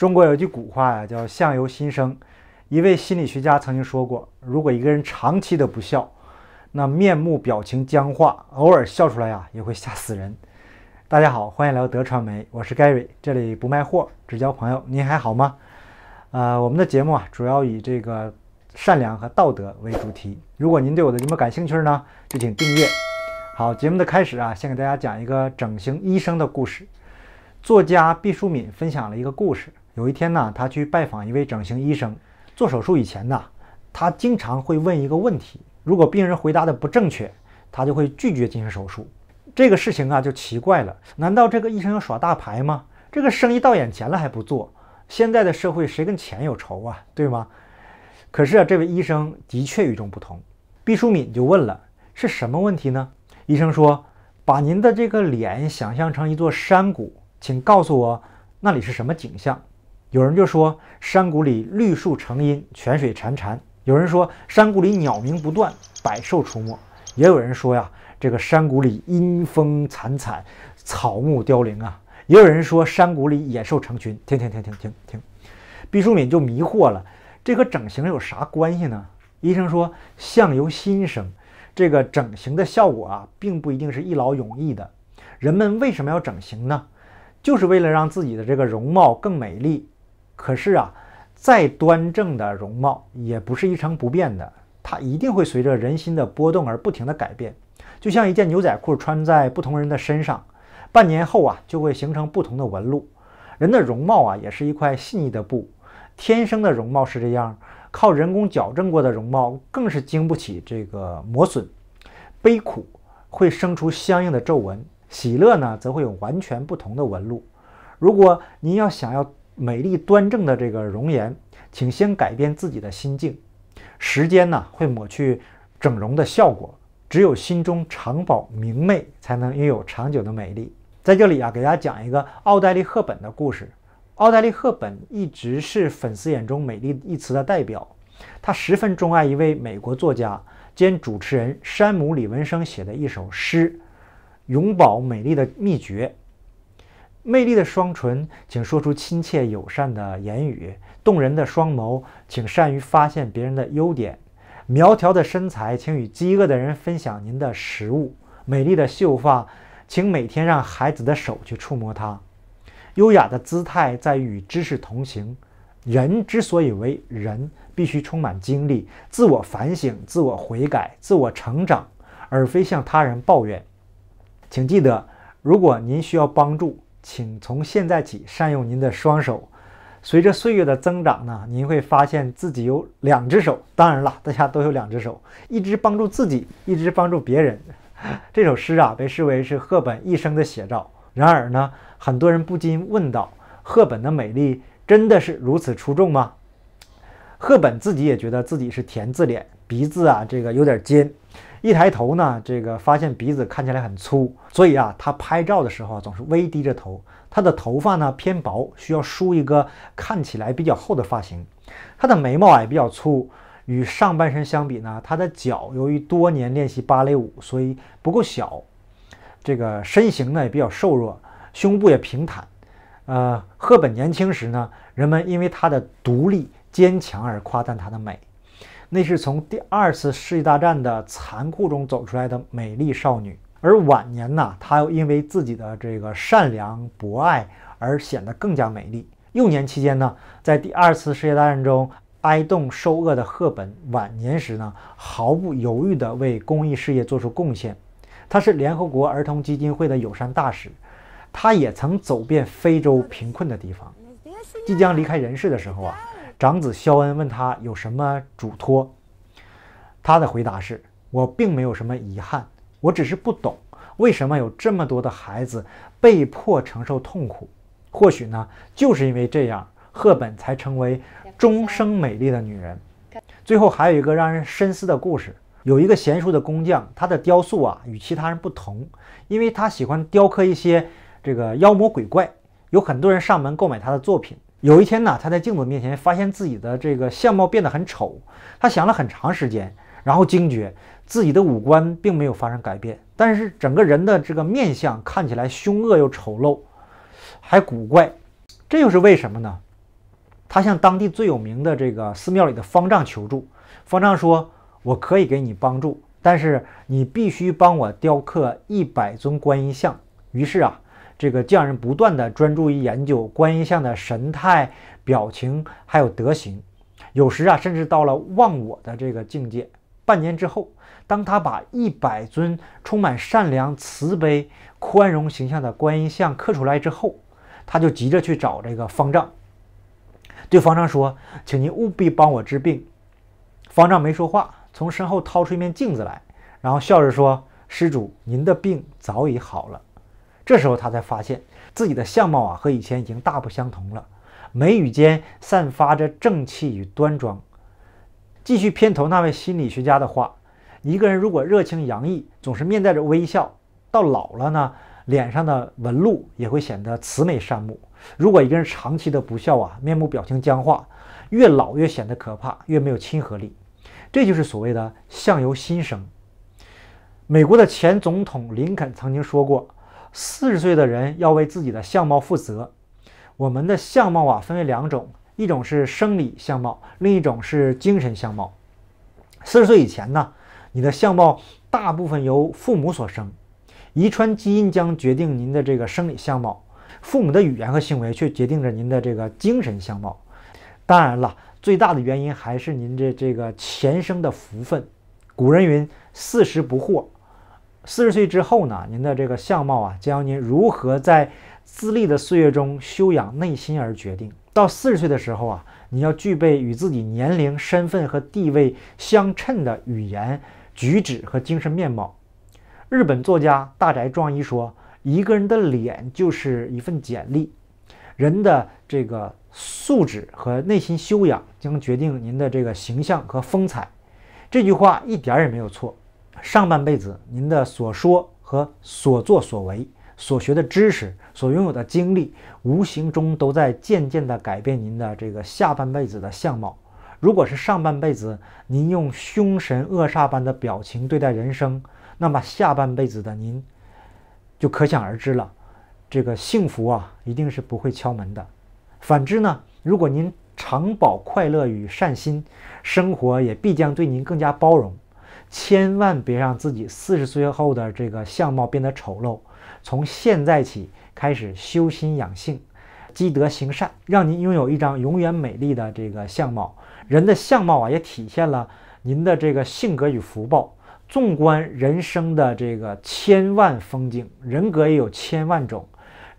中国有句古话呀，叫“相由心生”。一位心理学家曾经说过，如果一个人长期的不笑，那面目表情僵化，偶尔笑出来呀，也会吓死人。大家好，欢迎来到德传媒，我是 Gary，这里不卖货，只交朋友。您还好吗？呃，我们的节目啊，主要以这个善良和道德为主题。如果您对我的节目感兴趣呢，就请订阅。好，节目的开始啊，先给大家讲一个整形医生的故事。作家毕淑敏分享了一个故事。有一天呢，他去拜访一位整形医生。做手术以前呢，他经常会问一个问题。如果病人回答的不正确，他就会拒绝进行手术。这个事情啊，就奇怪了。难道这个医生要耍大牌吗？这个生意到眼前了还不做？现在的社会谁跟钱有仇啊？对吗？可是啊，这位医生的确与众不同。毕淑敏就问了：是什么问题呢？医生说：“把您的这个脸想象成一座山谷，请告诉我那里是什么景象。”有人就说山谷里绿树成荫，泉水潺潺；有人说山谷里鸟鸣不断，百兽出没；也有人说呀，这个山谷里阴风惨惨，草木凋零啊；也有人说山谷里野兽成群。停停停停停停，毕淑敏就迷惑了：这和整形有啥关系呢？医生说，相由心生，这个整形的效果啊，并不一定是一劳永逸的。人们为什么要整形呢？就是为了让自己的这个容貌更美丽。可是啊，再端正的容貌也不是一成不变的，它一定会随着人心的波动而不停地改变。就像一件牛仔裤穿在不同人的身上，半年后啊就会形成不同的纹路。人的容貌啊也是一块细腻的布，天生的容貌是这样，靠人工矫正过的容貌更是经不起这个磨损。悲苦会生出相应的皱纹，喜乐呢则会有完全不同的纹路。如果您要想要，美丽端正的这个容颜，请先改变自己的心境。时间呢会抹去整容的效果，只有心中常保明媚，才能拥有长久的美丽。在这里啊，给大家讲一个奥黛丽·赫本的故事。奥黛丽·赫本一直是粉丝眼中美丽一词的代表。她十分钟爱一位美国作家兼主持人山姆·李文生写的一首诗《永葆美丽的秘诀》。魅力的双唇，请说出亲切友善的言语；动人的双眸，请善于发现别人的优点；苗条的身材，请与饥饿的人分享您的食物；美丽的秀发，请每天让孩子的手去触摸它；优雅的姿态，在与知识同行。人之所以为人，必须充满精力，自我反省、自我悔改、自我成长，而非向他人抱怨。请记得，如果您需要帮助。请从现在起善用您的双手。随着岁月的增长呢，您会发现自己有两只手。当然了，大家都有两只手，一只帮助自己，一只帮助别人。这首诗啊，被视为是赫本一生的写照。然而呢，很多人不禁问道：赫本的美丽真的是如此出众吗？赫本自己也觉得自己是田字脸，鼻子啊，这个有点尖。一抬头呢，这个发现鼻子看起来很粗，所以啊，他拍照的时候总是微低着头。他的头发呢偏薄，需要梳一个看起来比较厚的发型。他的眉毛啊也比较粗，与上半身相比呢，他的脚由于多年练习芭蕾舞，所以不够小。这个身形呢也比较瘦弱，胸部也平坦。呃，赫本年轻时呢，人们因为她的独立坚强而夸赞她的美。那是从第二次世界大战的残酷中走出来的美丽少女，而晚年呢，她又因为自己的这个善良博爱而显得更加美丽。幼年期间呢，在第二次世界大战中挨冻受饿的赫本，晚年时呢，毫不犹豫地为公益事业做出贡献。他是联合国儿童基金会的友善大使，他也曾走遍非洲贫困的地方。即将离开人世的时候啊。长子肖恩问他有什么嘱托，他的回答是：“我并没有什么遗憾，我只是不懂为什么有这么多的孩子被迫承受痛苦。或许呢，就是因为这样，赫本才成为终生美丽的女人。”最后还有一个让人深思的故事：有一个娴熟的工匠，他的雕塑啊与其他人不同，因为他喜欢雕刻一些这个妖魔鬼怪，有很多人上门购买他的作品。有一天呢，他在镜子面前发现自己的这个相貌变得很丑。他想了很长时间，然后惊觉自己的五官并没有发生改变，但是整个人的这个面相看起来凶恶又丑陋，还古怪。这又是为什么呢？他向当地最有名的这个寺庙里的方丈求助。方丈说：“我可以给你帮助，但是你必须帮我雕刻一百尊观音像。”于是啊。这个匠人不断地专注于研究观音像的神态、表情，还有德行，有时啊，甚至到了忘我的这个境界。半年之后，当他把一百尊充满善良、慈悲、宽容形象的观音像刻出来之后，他就急着去找这个方丈，对方丈说：“请您务必帮我治病。”方丈没说话，从身后掏出一面镜子来，然后笑着说：“施主，您的病早已好了。”这时候他才发现自己的相貌啊和以前已经大不相同了，眉宇间散发着正气与端庄。继续片头那位心理学家的话：一个人如果热情洋溢，总是面带着微笑，到老了呢，脸上的纹路也会显得慈眉善目；如果一个人长期的不笑啊，面部表情僵化，越老越显得可怕，越没有亲和力。这就是所谓的“相由心生”。美国的前总统林肯曾经说过。四十岁的人要为自己的相貌负责。我们的相貌啊，分为两种，一种是生理相貌，另一种是精神相貌。四十岁以前呢，你的相貌大部分由父母所生，遗传基因将决定您的这个生理相貌，父母的语言和行为却决定着您的这个精神相貌。当然了，最大的原因还是您这这个前生的福分。古人云：“四十不惑。”四十岁之后呢？您的这个相貌啊，将您如何在自立的岁月中修养内心而决定。到四十岁的时候啊，你要具备与自己年龄、身份和地位相称的语言、举止和精神面貌。日本作家大宅壮一说：“一个人的脸就是一份简历，人的这个素质和内心修养将决定您的这个形象和风采。”这句话一点也没有错。上半辈子您的所说和所作所为，所学的知识，所拥有的经历，无形中都在渐渐地改变您的这个下半辈子的相貌。如果是上半辈子您用凶神恶煞般的表情对待人生，那么下半辈子的您就可想而知了。这个幸福啊，一定是不会敲门的。反之呢，如果您常保快乐与善心，生活也必将对您更加包容。千万别让自己四十岁后的这个相貌变得丑陋。从现在起开始修心养性，积德行善，让您拥有一张永远美丽的这个相貌。人的相貌啊，也体现了您的这个性格与福报。纵观人生的这个千万风景，人格也有千万种。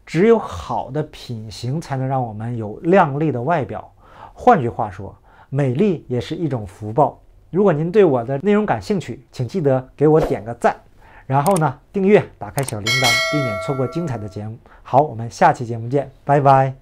只有好的品行，才能让我们有靓丽的外表。换句话说，美丽也是一种福报。如果您对我的内容感兴趣，请记得给我点个赞，然后呢订阅，打开小铃铛，避免错过精彩的节目。好，我们下期节目见，拜拜。